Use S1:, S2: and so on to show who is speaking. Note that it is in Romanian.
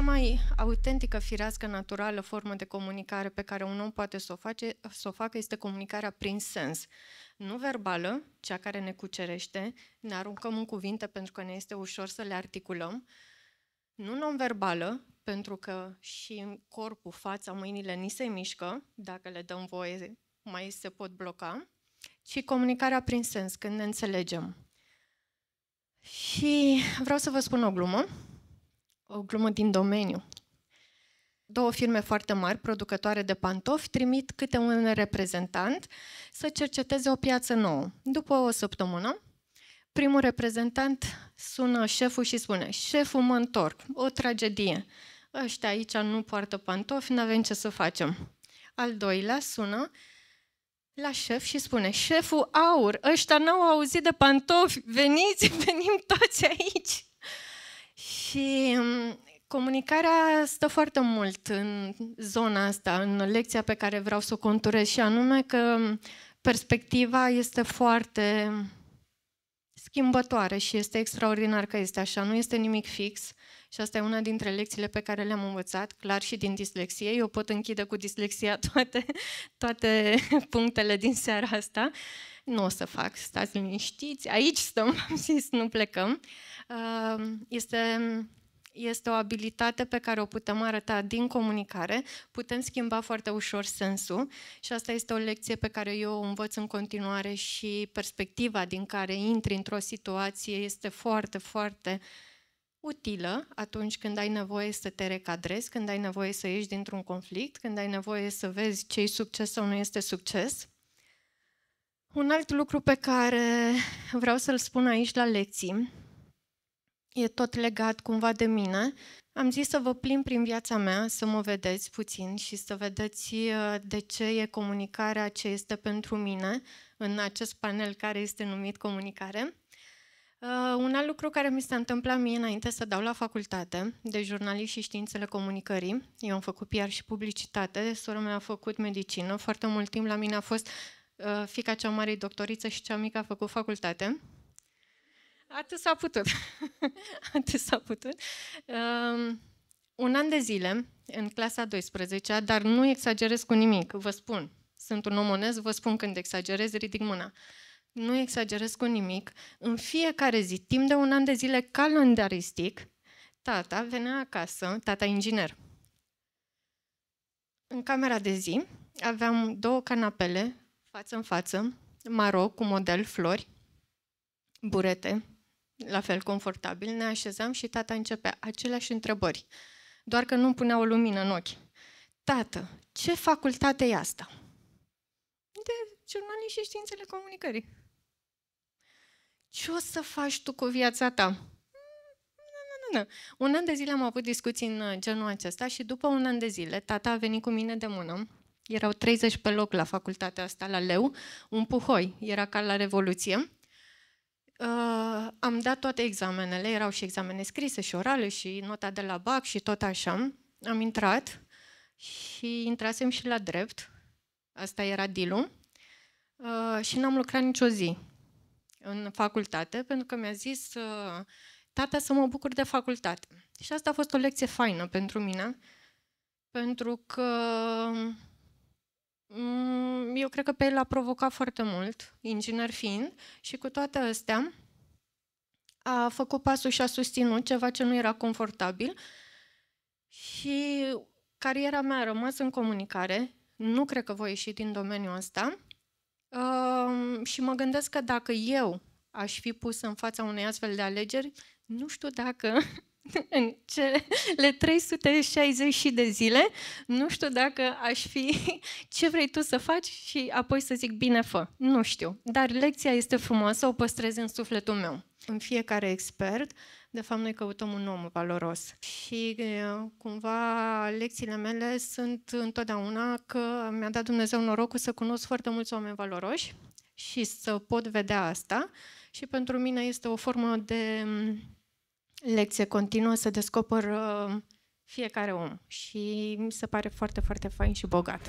S1: cea mai autentică, firească, naturală formă de comunicare pe care un om poate să o, face, să o facă este comunicarea prin sens. Nu verbală, cea care ne cucerește, ne aruncăm în cuvinte pentru că ne este ușor să le articulăm, nu non-verbală, pentru că și în corpul, fața, mâinile ni se mișcă, dacă le dăm voie, mai se pot bloca, ci comunicarea prin sens, când ne înțelegem. Și vreau să vă spun o glumă o glumă din domeniu. Două firme foarte mari, producătoare de pantofi, trimit câte un reprezentant să cerceteze o piață nouă. După o săptămână, primul reprezentant sună șeful și spune Șeful, mă întorc, o tragedie. Ăștia aici nu poartă pantofi, nu avem ce să facem. Al doilea sună la șef și spune, șeful aur, ăștia n-au auzit de pantofi, veniți, venim toți aici. Și mm, comunicarea stă foarte mult în zona asta, în lecția pe care vreau să o conturez și anume că mm, perspectiva este foarte schimbătoare și este extraordinar că este așa, nu este nimic fix. Și asta e una dintre lecțiile pe care le-am învățat, clar și din dislexie. Eu pot închide cu dislexia toate, toate punctele din seara asta nu o să fac, stați liniștiți, aici stăm, am zis, nu plecăm. Ehm, este, este o abilitate pe care o putem arăta din comunicare, putem schimba foarte ușor sensul și asta este o lecție pe care eu o învăț în continuare și perspectiva din care intri într-o situație este foarte, foarte utilă atunci când ai nevoie să te recadrezi, când ai nevoie să ieși dintr-un conflict, când ai nevoie să vezi ce e succes sau nu este succes. Un alt lucru pe care vreau să-l spun aici la lecții, e tot legat cumva de mine, am zis să vă plim prin viața mea, să mă vedeți puțin și să vedeți uh, de ce e comunicarea ce este pentru mine în acest panel care este numit comunicare. Uh, un alt lucru care mi s-a întâmplat mie înainte să dau la facultate de jurnalist și științele comunicării, eu am făcut PR și publicitate, sora mea a făcut medicină, foarte mult timp la mine a fost Uh, fica cea mare doctoriță și cea mică a făcut facultate. Atât s-a putut. Atât s-a putut. Um, un an de zile, în clasa 12 dar nu exagerez cu nimic, vă spun. Sunt un om onest, vă spun când exagerez, ridic mâna. Nu exagerez cu nimic. În fiecare zi, timp de un an de zile calendaristic, tata venea acasă, tata inginer. În camera de zi aveam două canapele față în față, maro cu model flori, burete, la fel confortabil, ne așezam și tata începea aceleași întrebări, doar că nu punea o lumină în ochi. Tată, ce facultate e asta? De jurnalism și științele comunicării. Ce o să faci tu cu viața ta? Mm, nu, nu, nu. Un an de zile am avut discuții în uh, genul acesta și după un an de zile tata a venit cu mine de mână erau 30 pe loc la facultatea asta, la Leu, un puhoi, era ca la Revoluție. Uh, am dat toate examenele, erau și examene scrise și orale și nota de la BAC și tot așa. Am intrat și intrasem și la drept, asta era dilu. uh, și n-am lucrat nicio zi în facultate, pentru că mi-a zis uh, tata să mă bucur de facultate. Și asta a fost o lecție faină pentru mine, pentru că Mm, eu cred că pe el l-a provocat foarte mult, inginer fiind, și cu toate astea a făcut pasul și a susținut ceva ce nu era confortabil și cariera mea a rămas în comunicare, nu cred că voi ieși din domeniul ăsta și mă gândesc că dacă eu aș fi pus în fața unei astfel de alegeri, nu știu dacă în cele 360 de zile, nu știu dacă aș fi ce vrei tu să faci și apoi să zic bine fă. Nu știu, dar lecția este frumoasă, o păstrez în sufletul meu. În fiecare expert, de fapt noi căutăm un om valoros și cumva lecțiile mele sunt întotdeauna că mi-a dat Dumnezeu norocul să cunosc foarte mulți oameni valoroși și să pot vedea asta și pentru mine este o formă de lecție continuă să descoper uh, fiecare om și mi se pare foarte, foarte fain și bogat.